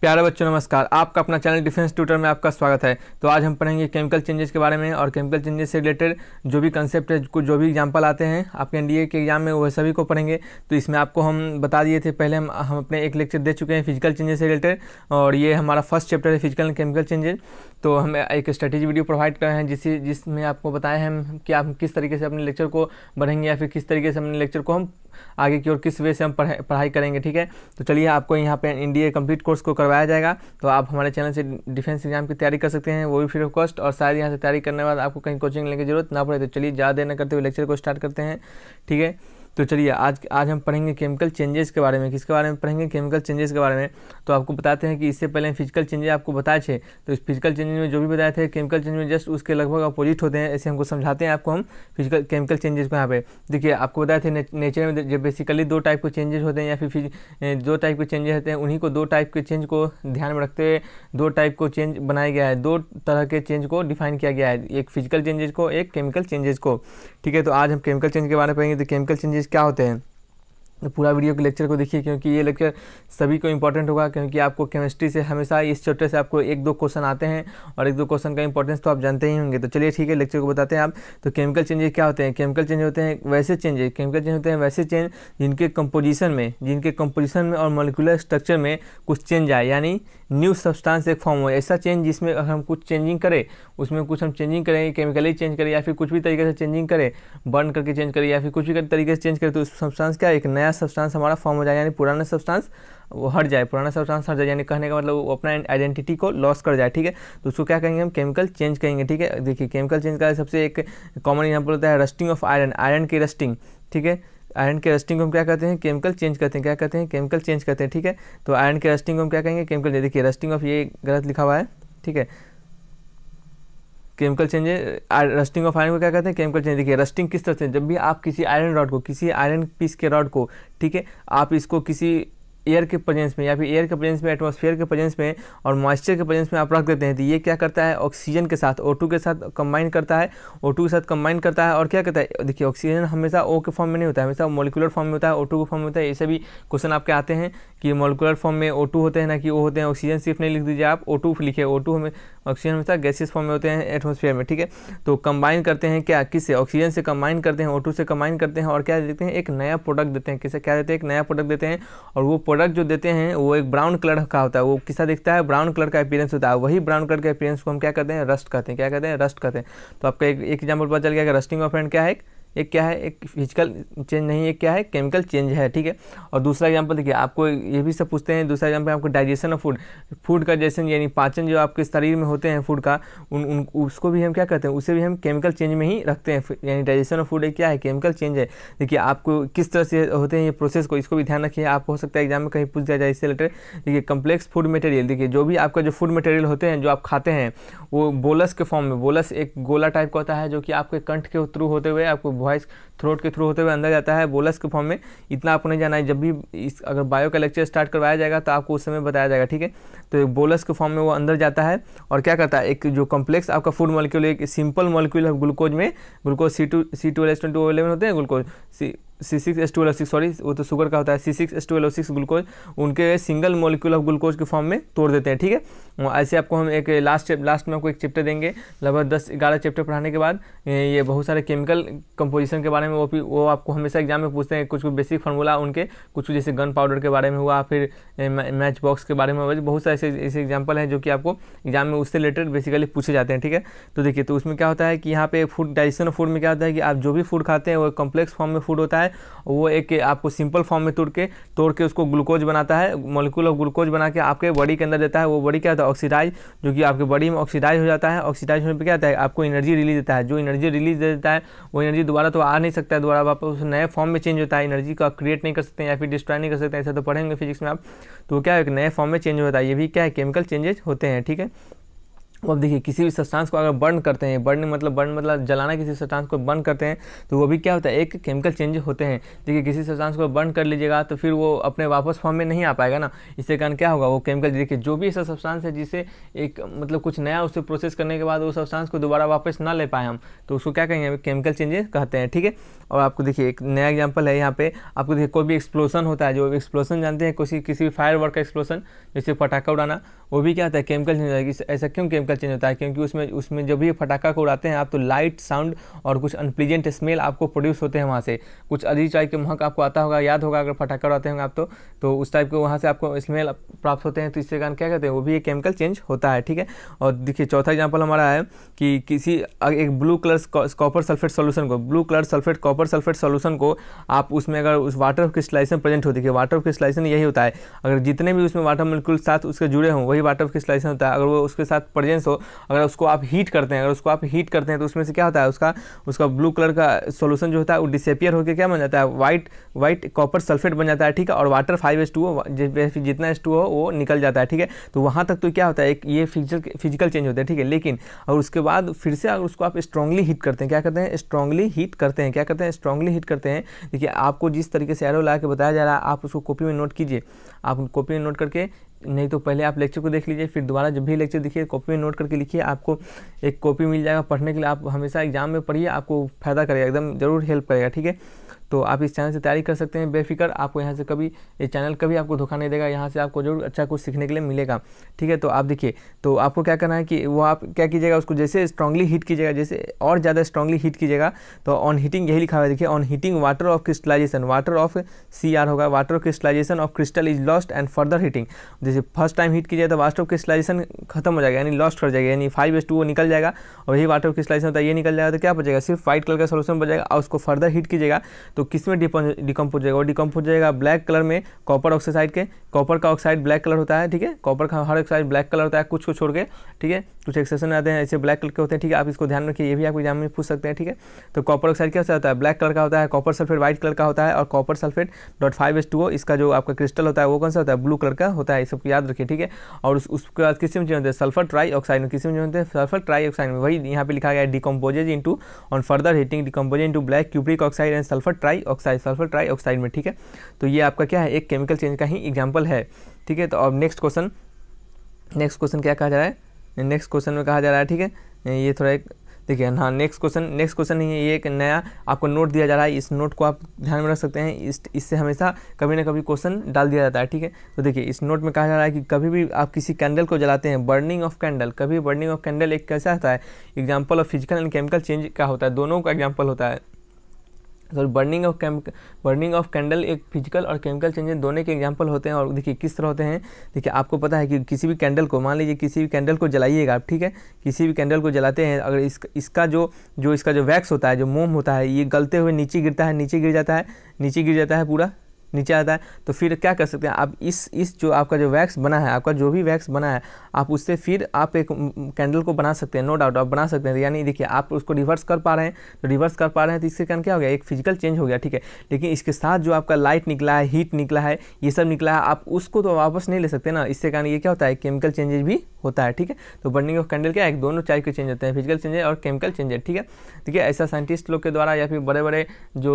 प्यारे बच्चों नमस्कार आपका अपना चैनल डिफेंस ट्यूटर में आपका स्वागत है तो आज हम पढ़ेंगे केमिकल चेंजेस के बारे में और केमिकल चेंजेस से रिलेटेड जो भी कंसेप्ट है जो भी एग्जाम्पल आते हैं आपके एनडीए के एग्जाम में वह सभी को पढ़ेंगे तो इसमें आपको हम बता दिए थे पहले हम हम अपने एक लेक्चर दे चुके हैं फिजिकल चेंजेस से रिलेटेड और ये हमारा फर्स्ट चैप्टर है फिजिकल एंड केमिकल चेंजेस तो हम एक स्ट्रेटेजी वीडियो प्रोवाइड कर रहे हैं जिस जिसमें आपको बताए हैं कि आप किस तरीके से अपने लेक्चर को बढ़ेंगे या फिर किस तरीके से अपने लेक्चर को हम आगे की ओर किस वे से हम पढ़ाई पढ़ाई करेंगे ठीक है तो चलिए आपको यहाँ पे एनडीए कंप्लीट कोर्स को करवाया जाएगा तो आप हमारे चैनल से डिफेंस एग्जाम की तैयारी कर सकते हैं वो भी फ्री ऑफ कॉस्ट और शायद यहाँ से तैयारी करने के बाद आपको कहीं कोचिंग लेने की जरूरत ना पड़े तो चलिए ज़्यादा देर न करते हुए लेक्चर को स्टार्ट करते हैं ठीक है तो चलिए आज आज हम पढ़ेंगे केमिकल चेंजेस के बारे में किसके बारे में पढ़ेंगे केमिकल चेंजेस के बारे में तो आपको बताते हैं कि इससे पहले फिजिकल चेंजेस आपको बताए थे तो इस फिजिकल चेंजेस में जो भी बताए थे केमिकल चेंज में जस्ट उसके लगभग अपोजिट होते हैं ऐसे हमको समझाते हैं आपको हम फिजिकल केमिकल चेंजेस को यहाँ पे देखिए आपको बताए थे ने, नेचर में जब बेसिकली दो टाइप के चेंजेस होते हैं या फिर दो टाइप के चेंजेस होते हैं उन्हीं को दो टाइप के चेंज को ध्यान में रखते हुए दो टाइप को चेंज बनाया गया है दो तरह के चेंज को डिफाइन किया गया है एक फिजिकल चेंजेस को एक केमिकल चेंजेस को ठीक है तो आज हम केमिकल चेंज के बारे में पढ़ेंगे तो केमिकल चेंजेस चेंजेस क्या होते हैं तो पूरा वीडियो के लेक्चर को देखिए क्योंकि ये लेक्चर सभी को इंपॉर्टेंट होगा क्योंकि आपको केमिस्ट्री से हमेशा इस चैप्टर से आपको एक दो क्वेश्चन आते हैं और एक दो क्वेश्चन का इंपॉर्टेंस तो आप जानते ही होंगे तो चलिए ठीक है लेक्चर को बताते हैं आप तो केमिकल चेंजेस क्या होते हैं केमिकल चेंज होते हैं वैसे चेंजेस केमिकल चेंज होते हैं वैसे चेंज जिनके कंपोजिशन में जिनके कंपोजिशन में और मोलिकुलर स्ट्रक्चर में कुछ चेंज आए यानी न्यू सब्सटांस एक फॉर्म हो ऐसा चेंज जिसमें अगर हम कुछ चेंजिंग करें उसमें कुछ हम चेंजिंग करें केमिकल ही चेंज करें या फिर कुछ भी तरीके से चेंजिंग करें बर्न करके चेंज करें या फिर कुछ भी तरीके से चेंज करें तो उस सब्सटांस क्या एक नया नया सब्सटेंस हमारा फॉर्म हो जाए यानी पुराना सब्सटेंस वो हट जाए पुराना सब्सटेंस हट जाए यानी कहने का मतलब वो अपना आइडेंटिटी को लॉस कर जाए ठीक है तो उसको क्या कहेंगे हम केमिकल चेंज कहेंगे ठीक है देखिए केमिकल चेंज का सबसे एक कॉमन एग्जाम्पल होता है रस्टिंग ऑफ आयरन आयरन की रस्टिंग ठीक है आयरन के रस्टिंग को हम क्या कहते हैं केमिकल चेंज करते हैं क्या कहते हैं केमिकल चेंज करते हैं ठीक है तो आयरन के रस्टिंग को हम क्या कहेंगे केमिकल देखिए रस्टिंग ऑफ ये गलत लिखा हुआ है ठीक है chemical change rusting of iron को क्या कहते हैं केमिकल चेंज देखिए रस्टिंग किस तरह से जब भी आप किसी आयरन रॉड को किसी आयरन पीस के रॉड को ठीक है आप इसको किसी एयर के प्रेजेंस में या फिर एयर के प्रेजेंस में एटमोसफेयर के प्रेजेंस में और मॉइस्चर के प्रेजेंस में आप रख देते हैं तो ये क्या करता है ऑक्सीजन के साथ ओ के साथ कंबाइन करता है ओ के साथ कंबाइन करता है और क्या करता है देखिए ऑक्सीजन हमेशा ओ के फॉर्म में नहीं होता है हमेशा मोलिकुलर फॉर्म में होता है ओ के फॉर्म में होता है ऐसे भी क्वेश्चन आपके आते हैं कि मोलिकुलर फॉर्म में ओ होते हैं ना कि ओ होते हैं ऑक्सीजन सिर्फ नहीं लिख दीजिए आप ओ लिखे ओ हमें ऑक्सीजन हमेशा गैसेस फॉर्म में होते हैं एटमोसफियर में ठीक है तो कंबाइन करते हैं क्या किससे ऑक्सीजन से कंबाइन करते हैं ओटू से कंबाइन करते हैं और क्या देते हैं एक नया प्रोडक्ट देते हैं किसे क्या देते हैं एक नया प्रोडक्ट देते हैं और वो प्रोडक्ट जो देते हैं वो एक ब्राउन कलर का होता है वो किसा दिखता है ब्राउन कलर का अपीरेंस होता है वही ब्राउन कलर के अपीरेंस को हम क्या कहते हैं रस्ट कहते हैं क्या कहते हैं रस्ट कहते हैं तो आपका एक एग्जाम्पल पता चल गया कि रस्टिंग ऑफ क्या है ये क्या है एक फिजिकल चेंज नहीं है क्या है केमिकल चेंज है ठीक है और दूसरा एग्जाम्पल देखिए आपको ये भी सब पूछते हैं दूसरा एग्जाम्पल आपको डाइजेशन ऑफ फूड फूड का डाइजेशन यानी पाचन जो आपके शरीर में होते हैं फूड का उन उन उसको भी हम क्या करते हैं उसे भी हम केमिकल चेंज में ही रखते हैं यानी डाइजेशन ऑफ फूड क्या है केमिकल चेंज है देखिए आपको किस तरह से होते हैं ये प्रोसेस को इसको भी ध्यान रखिए आप हो सकता है एग्जाम में कहीं पूछ दिया जाए इससे रिलेटेड देखिए कम्प्लेक्स फूड मटेरियल देखिए जो भी आपका जो फूड मटेरियल होते हैं जो आप खाते हैं वो बोलस के फॉर्म में बोलस एक गोला टाइप का होता है जो कि आपके कंठ के थ्रू होते हुए आपको वॉइस थ्रोट के थ्रू होते हुए अंदर जाता है बोलस के फॉर्म में इतना आपको नहीं जाना है जब भी इस अगर बायो का लेक्चर स्टार्ट करवाया जाएगा तो आपको उस समय बताया जाएगा ठीक है तो बोलस के फॉर्म में वो अंदर जाता है और क्या करता है एक जो कम्प्लेक्स आपका फूड मॉलिक्यूल एक सिंपल मॉलिक्यूल है ग्लूकोज में glucose C two C two eleven होते हैं glucose C C six S two sorry वो तो शुगर का होता है C six S two six glucose उनके सिंगल मोलिक्यूल ऑफ ग्लूकोज के फॉर्म में तोड़ देते हैं ठीक है ऐसे आपको हम एक लास्ट लास्ट में आपको एक चैप्टर देंगे लगभग दस ग्यारह चैप्टर पढ़ाने के बाद ये बहुत सारे केमिकल कंपोजिशन के बारे में वो भी वो आपको हमेशा एग्जाम में पूछते हैं कुछ कुछ बेसिक फार्मूला उनके कुछ जैसे गन पाउडर के बारे में हुआ फिर मैच बॉक्स के बारे में बहुत सारे ऐसे ऐसे एग्जाम्पल हैं जो कि आपको एग्जाम में उससे रिलेटेड बेसिकली पूछे जाते हैं ठीक है तो देखिए तो उसमें क्या होता है कि यहाँ पे फूड डाइजेशन ऑफ फूड में क्या होता है कि आप जो भी फूड खाते हैं वो कम्प्लेक्स फॉर्म में फूड होता है वो एक आपको सिंपल फॉर्म में तोड़ के तोड़ के उसको ग्लूकोज बनाता है मोलिकुल ऑफ ग्लूकोज बना के आपके बॉडी के अंदर देता है वो बॉडी क्या होता है ऑक्सीडाइज जो कि आपके बॉडी में ऑक्सीडाइज हो जाता है ऑक्सीडाइज होने पर क्या होता है आपको एनर्जी रिलीज देता है जो एनर्जी रिलीज दे देता है वो एनर्जी दोबारा तो आ नहीं सकता है दोबारा वापस उस नए फॉर्म में चेंज होता है एनर्जी को आप क्रिएट नहीं कर सकते या फिर डिस्ट्रॉय नहीं कर सकते ऐसा तो पढ़ेंगे फिजिक्स में आप तो क्या एक नए फॉर्म में चेंज होता है ये भी क्या है केमिकल चेंजेज होते हैं ठीक है तो अब देखिए किसी भी सब्सटेंस को अगर बर्न करते हैं बर्न मतलब बर्न मतलब जलाना किसी सब्सटेंस को बर्न करते हैं तो वो भी क्या होता है एक केमिकल चेंज होते हैं देखिए किसी सब्सटेंस को बर्न कर लीजिएगा तो फिर वो अपने वापस फॉर्म में नहीं आ पाएगा ना इसके कारण क्या होगा वो केमिकल देखिए जो भी ऐसा सब्सटेंस है जिसे एक मतलब कुछ नया उसे प्रोसेस करने के बाद वो सब्सटेंस को दोबारा वापस ना ले पाए हम तो उसको क्या कहेंगे केमिकल चेंजेस कहते हैं ठीक है और आपको देखिए एक नया एग्जाम्पल है यहाँ पे आपको देखिए कोई भी एक्सप्लोसन होता है जो एक्सप्लोसन जानते हैं किसी किसी भी फायर वर्क का एक्सप्लोसन जैसे पटाखा उड़ाना वो भी क्या होता है केमिकल चेंज ऐसा क्यों केमिकल केमिकल चेंज होता है क्योंकि उसमें उसमें जब भी फटाखा को उड़ाते हैं आप तो लाइट साउंड और कुछ अनप्लीजेंट स्मेल आपको प्रोड्यूस होते हैं वहाँ से कुछ अजीब टाइप के महक आपको आता होगा याद होगा अगर फटाखा उड़ाते होंगे आप तो, तो उस टाइप के वहाँ से आपको स्मेल प्राप्त होते हैं तो इसके कारण क्या कहते हैं वो भी एक केमिकल चेंज होता है ठीक है और देखिए चौथा एग्जाम्पल हमारा है कि किसी एक blue colour copper sulphate solution को blue colour sulphate copper sulphate solution को आप उसमें अगर उस वाटर ऑफ क्रिस्टलाइजेशन प्रेजेंट हो देखिए वाटर ऑफ क्रिस्टलाइजेशन यही होता है अगर जितने भी उसमें वाटर मिल्कुल साथ उसके जुड़े हों वही वाटर ऑफ क्रिस्टलाइजेशन होता है अगर वो उसके साथ प्रेजेंट सब्सटेंस हो अगर उसको आप हीट करते हैं अगर उसको आप हीट करते हैं तो उसमें से क्या होता है उसका उसका ब्लू कलर का सोल्यूशन जो होता है वो डिसअपियर होकर क्या बन जाता है वाइट वाइट कॉपर सल्फेट बन जाता है ठीक है और वाटर फाइव एस टू जितना एस टू हो वो निकल जाता है ठीक है तो वहाँ तक तो क्या होता है एक ये फिजिकल फिजिकल चेंज होता है ठीक है लेकिन और उसके बाद फिर से अगर उसको आप स्ट्रांगली हीट करते हैं क्या करते हैं स्ट्रांगली हीट करते हैं क्या करते हैं स्ट्रांगली हीट करते हैं देखिए आपको जिस तरीके से एरो ला के बताया जा रहा है आप उसको कॉपी में नोट कीजिए आप कॉपी में नोट करके नहीं तो पहले आप लेक्चर को देख लीजिए फिर दोबारा जब भी लेक्चर देखिए कॉपी में नोट करके लिखिए आपको एक कॉपी मिल जाएगा पढ़ने के लिए आप हमेशा एग्जाम में पढ़िए आपको फ़ायदा करेगा एकदम ज़रूर हेल्प करेगा ठीक है तो आप इस चैनल से तैयारी कर सकते हैं बेफिक्र आपको यहाँ से कभी ये चैनल कभी आपको धोखा नहीं देगा यहाँ से आपको जरूर अच्छा कुछ सीखने के लिए मिलेगा ठीक है तो आप देखिए तो आपको क्या करना है कि वो आप क्या कीजिएगा उसको जैसे स्ट्रांगली हीट कीजिएगा जैसे और ज़्यादा स्ट्रांगली हीट कीजिएगा तो ऑन हीटिंग यही लिखा हुआ है देखिए on heating water of crystallization water of सी होगा water of crystallization of crystal is lost and further heating जैसे फर्स्ट टाइम हीट कीजिए जाए तो वाटर ऑफ क्रिस्टलाइजेशन खत्म हो जाएगा यानी लॉस्ट कर जाएगा यानी फाइव टू वो निकल जाएगा और यही वाटर ऑफ क्रिस्टलाइजेशन होता है ये निकल जाएगा तो क्या बचेगा सिर्फ वाइट कलर का सोल्यूशन बचेगा और उसको फर्दर हीट कीजिएगा तो तो किस में डिकम्पोज जाएगा वो डिकम्पोज जाएगा ब्लैक कलर में कॉपर ऑक्साइड के कॉपर का ऑक्साइड ब्लैक कलर होता है ठीक है कॉपर का हर ऑक्साइड ब्लैक कलर होता है कुछ को छोड़ के ठीक है कुछ एक्सेप्शन आते हैं ऐसे ब्लैक कलर के होते हैं ठीक है आप इसको ध्यान रखिए ये भी आप एग्जाम में पूछ सकते हैं ठीक है तो कॉपर ऑक्साइड क्या होता है ब्लैक कलर का होता है कॉपर सल्फेट व्हाइट कलर का होता है और copper sulphate dot five S two इसका जो आपका क्रिस्टल होता है वो कौन सा होता है ब्लू कलर का होता है ये सबको याद रखिए ठीक है और उस, उसके बाद किसी में जो होते हैं सल्फर ट्राई ऑक्साइड में किसी में जो होते हैं सल्फर ट्राई ऑक्साइड में वही यहाँ पर लिखा गया है decomposes into on further heating decomposes into black cupric oxide and sulphur trioxide sulphur trioxide में ठीक है तो ये आपका क्या है एक केमिकल चेंज का ही एग्जाम्पल है ठीक है तो अब नेक्स्ट क्वेश्चन नेक्स्ट क्वेश्चन क्या कहा जा रहा है नेक्स्ट क्वेश्चन में कहा जा रहा है ठीक है ये थोड़ा एक देखिए हाँ नेक्स्ट क्वेश्चन नेक्स्ट क्वेश्चन नहीं है ये एक नया आपको नोट दिया जा रहा है इस नोट को आप ध्यान में रख सकते हैं इस इससे हमेशा कभी ना कभी क्वेश्चन डाल दिया जाता है ठीक है तो देखिए इस नोट में कहा जा रहा है कि कभी भी आप किसी कैंडल को जलाते हैं बर्निंग ऑफ कैंडल कभी बर्निंग ऑफ कैंडल एक कैसा होता है example of physical and chemical change का होता है दोनों का एग्जाम्पल होता है सॉरी बर्निंग ऑफ कैम बर्निंग ऑफ कैंडल एक फिजिकल और केमिकल चेंजेस दोनों के एग्जाम्पल होते हैं और देखिए किस तरह होते हैं देखिए आपको पता है कि किसी भी कैंडल को मान लीजिए किसी भी कैंडल को जलाइएगा आप ठीक है किसी भी कैंडल को जलाते हैं अगर इस, इसका जो जो इसका जो वैक्स होता है जो मोम होता है ये गलते हुए नीचे गिरता है नीचे गिर जाता है नीचे गिर जाता है पूरा नीचे आता है तो फिर क्या कर सकते हैं आप इस इस जो आपका जो वैक्स बना है आपका जो भी वैक्स बना है आप उससे फिर आप एक कैंडल को बना सकते हैं नो डाउट आप बना सकते हैं यानी देखिए आप उसको रिवर्स कर पा रहे हैं तो रिवर्स कर पा रहे हैं तो इसके कारण क्या हो गया एक फिजिकल चेंज हो गया ठीक है लेकिन इसके साथ जो आपका लाइट निकला है हीट निकला है ये सब निकला है आप उसको तो वापस नहीं ले सकते ना इसके कारण ये क्या होता है केमिकल चेंजेज भी होता है ठीक है तो बर्निंग ऑफ कैंडल क्या एक दोनों टाइप के चेंज होते हैं फिजिकल चेंजेज और केमिकल चेंजेज ठीक है ठीक है ऐसा साइंटिस्ट लोग के द्वारा या फिर बड़े बड़े जो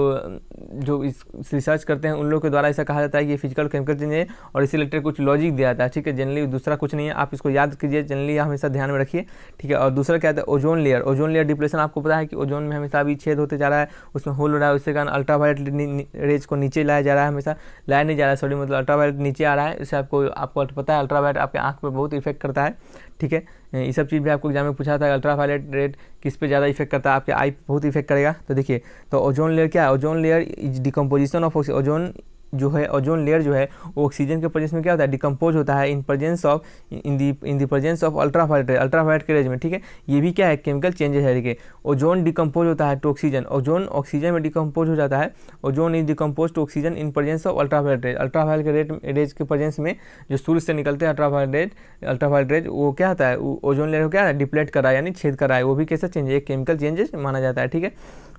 जो इस रिसर्च करते हैं उन लोग के द्वारा ऐसा कहा जाता है कि ये फिजिकल केमिकल चेंज है और इसी रिलेटेड कुछ लॉजिक दिया जाता है ठीक है जनरली दूसरा कुछ नहीं है आप इसको याद कीजिए जनरली हमेशा ध्यान में रखिए ठीक है और दूसरा क्या है ozone layer ozone layer depression आपको पता है कि ओजोन में हमेशा अभी छेद होते जा रहा है उसमें होल हो रहा है उसके कारण अल्ट्रावायलेट रेज को नीचे लाया जा रहा है हमेशा लाया नहीं जा रहा है सॉरी मतलब अल्ट्रावायलेट नीचे आ रहा है इससे आपको आपको पता है अल्ट्रावायलेट आपके आँख पर बहुत इफेक्ट करता है ठीक है ये सब चीज़ भी आपको एग्जाम में पूछा था अल्ट्रा वायलेट रेड किस पे ज़्यादा इफेक्ट करता है आपके आई बहुत इफेक्ट करेगा तो देखिए तो ओजोन लेयर क्या है ozone layer is decomposition of ozone जो है ओजोन लेयर जो है वो ऑक्सीजन के प्रजेंस में क्या होता है डिकम्पोज होता है in presence of in the in the presence of ultraviolet ray ultraviolet के रेज में ठीक है ये भी क्या है केमिकल चेंजेस है ठीक है ओजोन डिकम्पोज होता है टू ऑक्सीजन ओजोन ऑक्सीजन में डिकम्पोज हो जाता है ozone is decompose to oxygen in presence of ultraviolet rays ultraviolet के रेट रेज के प्रेजेंस में जो सूर्य से निकलते हैं अल्ट्रावाइट रेज अल्ट्रावाइट रेज वो क्या होता है ओजोन लेयर को क्या है डिप्लेट कराए यानी छेद कराए वो भी कैसा चेंज है केमिकल चेंजेस माना जाता है ठीक है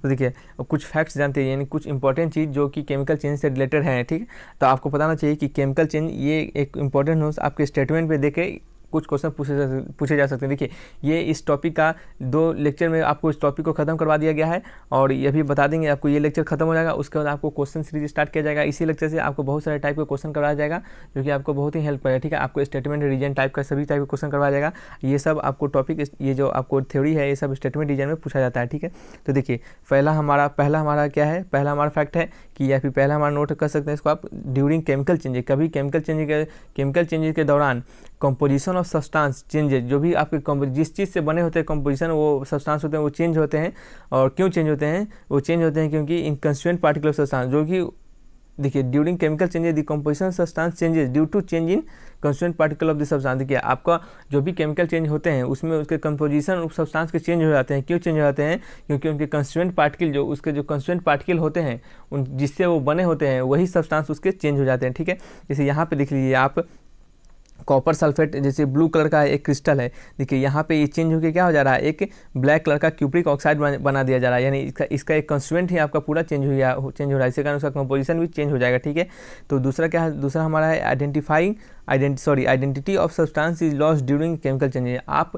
तो देखिए कुछ फैक्ट्स जानते हैं यानी कुछ इंपॉर्टेंट चीज़ जो कि केमिकल चेंज से रिलेटेड है ठीक है तो आपको बताना चाहिए कि केमिकल चेंज ये एक इंपॉर्टेंट न्यूज़ आपके स्टेटमेंट पर देखे कुछ क्वेश्चन पूछे जा पूछे जा सकते हैं देखिए ये इस टॉपिक का दो लेक्चर में आपको इस टॉपिक को ख़त्म करवा दिया गया है और ये भी बता देंगे आपको ये लेक्चर खत्म हो जाएगा उसके बाद आपको क्वेश्चन सीरीज स्टार्ट किया जाएगा इसी लेक्चर से आपको बहुत सारे टाइप के क्वेश्चन करवाया जाएगा जो कि आपको बहुत ही हेल्प करेगा ठीक है आपको स्टेटमेंट रीजन टाइप का सभी टाइप के क्वेश्चन करवाया जाएगा ये सब आपको टॉपिक ये जो आपको थ्योरी है ये सब स्टेटमेंट रीजन में पूछा जाता है ठीक है तो देखिए पहला हमारा पहला हमारा क्या है पहला हमारा फैक्ट है कि या फिर पहला हमारा नोट कर सकते हैं इसको आप ड्यूरिंग केमिकल चेंजेज कभी केमिकल चेंजेज के केमिकल चेंजेज के दौरान कंपोजिशन ऑफ सब्सटेंस चेंजेज जो भी आपके जिस चीज़ से बने होते हैं कंपोजिशन वो सब्सटेंस होते हैं वो चेंज होते हैं और क्यों चेंज होते हैं वो चेंज होते हैं क्योंकि पार्टिकल ऑफ सब्सटेंस जो कि देखिए during chemical changes the composition substance changes due to change in constituent particle of the substance देखिए आपका जो भी केमिकल चेंज होते हैं उसमें उसके कंपोजिशन उस सब्सटेंस के चेंज हो जाते हैं क्यों चेंज हो जाते हैं क्योंकि उनके कंस्टूडेंट पार्टिकल जो उसके जो कंस्टेंट पार्टिकल होते हैं उन जिससे वो बने होते हैं वही सब्सटेंस उसके चेंज हो जाते हैं ठीक है जैसे यहाँ पर देख लीजिए आप कॉपर सल्फेट जैसे ब्लू कलर का एक क्रिस्टल है देखिए यहाँ पे ये चेंज होकर क्या हो जा रहा है एक ब्लैक कलर का क्यूप्रिक ऑक्साइड बना दिया जा रहा है यानी इसका इसका एक कंस्टूडेंट ही आपका पूरा चेंज हो गया चेंज हो रहा है इसके कारण उसका कंपोजिशन भी चेंज हो जाएगा ठीक है तो दूसरा क्या दूसरा हमारा है आइडेंटिफाइंग आइडेंटि sorry identity of substance is loss during chemical changes आप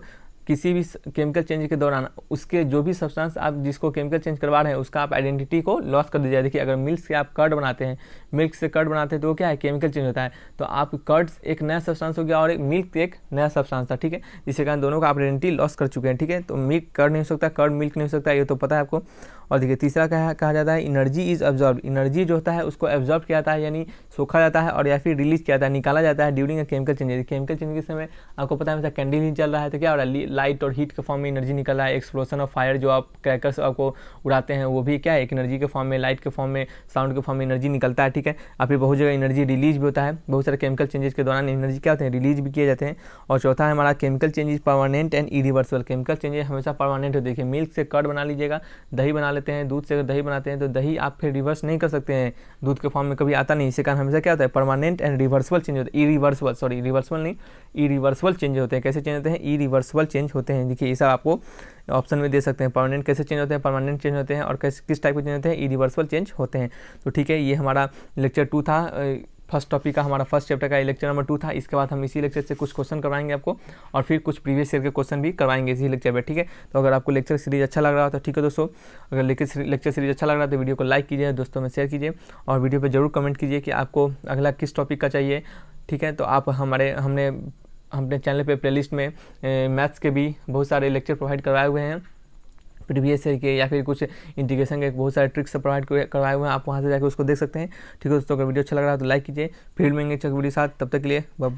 किसी भी केमिकल चेंज के दौरान उसके जो भी सब्सटेंस आप जिसको केमिकल चेंज करवा रहे हैं उसका आप आइडेंटिटी को लॉस कर दीजिए देखिए अगर मिल्क से आप कर्ड बनाते हैं मिल्क से कर्ड बनाते हैं तो क्या है केमिकल चेंज होता है तो आप कर्ड एक नया सब्सटेंस हो गया और एक मिल्क एक नया सब्सटेंस था ठीक है जिसके कारण दोनों का आप आइडेंटिटी लॉस कर चुके हैं ठीक है तो मिल्क कर्ड नहीं हो सकता कर्ड मिल्क नहीं हो सकता ये तो पता है आपको और देखिए तीसरा कहा कहा जाता है इनर्जी इज एब्जॉर्ब इनर्जी जो होता है उसको एब्जॉर्ब किया जाता है यानी सोखा जाता है और या फिर रिलीज किया जाता है निकाला जाता है during a chemical change chemical change के समय आपको पता है कैंडल ही चल रहा है तो क्या हो रहा है लाइट और हीट के फॉर्म में एनर्जी निकल रहा है एक्सप्लोसन ऑफ फायर जो आप क्रैकर्स आपको उड़ाते हैं वो भी क्या है एक एनर्जी के फॉर्म में लाइट के फॉर्म में साउंड के फॉर्म में एनर्जी निकलता है ठीक है आप फिर बहुत जगह एनर्जी रिलीज भी होता है बहुत सारे केमिकल चेंजेस के दौरान एनर्जी क्या होते हैं रिलीज भी किए जाते हैं और चौथा है हमारा chemical changes permanent and irreversible chemical changes हमेशा परमानेंट होते देखिए मिल्क से कर्ड बना लीजिएगा दही बना लेते हैं दूध से अगर दही बनाते हैं तो दही आप फिर रिवर्स नहीं कर सकते हैं दूध के फॉर्म में कभी आता नहीं इसके कारण हमेशा क्या होता है परमानेंट एंड रिवर्सल चेंज होता है इरिवर्सल सॉरी रिवर्सबल नहीं इरिवर्सल चेंज होते हैं कैसे चेंज होते हैं इरिवर्सल चेंज चेंज होते हैं देखिए ये सब आपको ऑप्शन में दे सकते हैं परमानेंट कैसे चेंज होते हैं परमानेंट चेंज होते हैं और कैसे किस टाइप के चेंज होते हैं ई रिवर्सल चेंज होते हैं तो ठीक है ये हमारा लेक्चर टू था फर्स्ट टॉपिक का हमारा फर्स्ट चैप्टर का लेक्चर नंबर टू था इसके बाद हम इसी लेक्चर से कुछ क्वेश्चन करवाएंगे आपको और फिर कुछ प्रीवियस ईयर के क्वेश्चन भी करवाएंगे इसी लेक्चर में ठीक है तो अगर आपको अच्छा लेक्चर तो सीरीज अच्छा लग रहा है तो ठीक है दोस्तों अगर लेक्चर सीरीज अच्छा लग रहा है तो वीडियो को लाइक कीजिए दोस्तों में शेयर कीजिए और वीडियो पर जरूर कमेंट कीजिए कि आपको अगला किस टॉपिक का चाहिए ठीक है तो आप हमारे हमने हमने चैनल पे प्लेलिस्ट में मैथ्स के भी बहुत सारे लेक्चर प्रोवाइड करवाए हुए हैं प्रीवियस ईयर के या फिर कुछ इंटीग्रेशन के बहुत सारे ट्रिक्स प्रोवाइड करवाए हुए हैं आप वहाँ से जाकर उसको देख सकते हैं ठीक है दोस्तों अगर वीडियो अच्छा लग रहा है तो लाइक कीजिए फिर मिलेंगे चक अच्छा वीडियो साथ तब तक के लिए बाय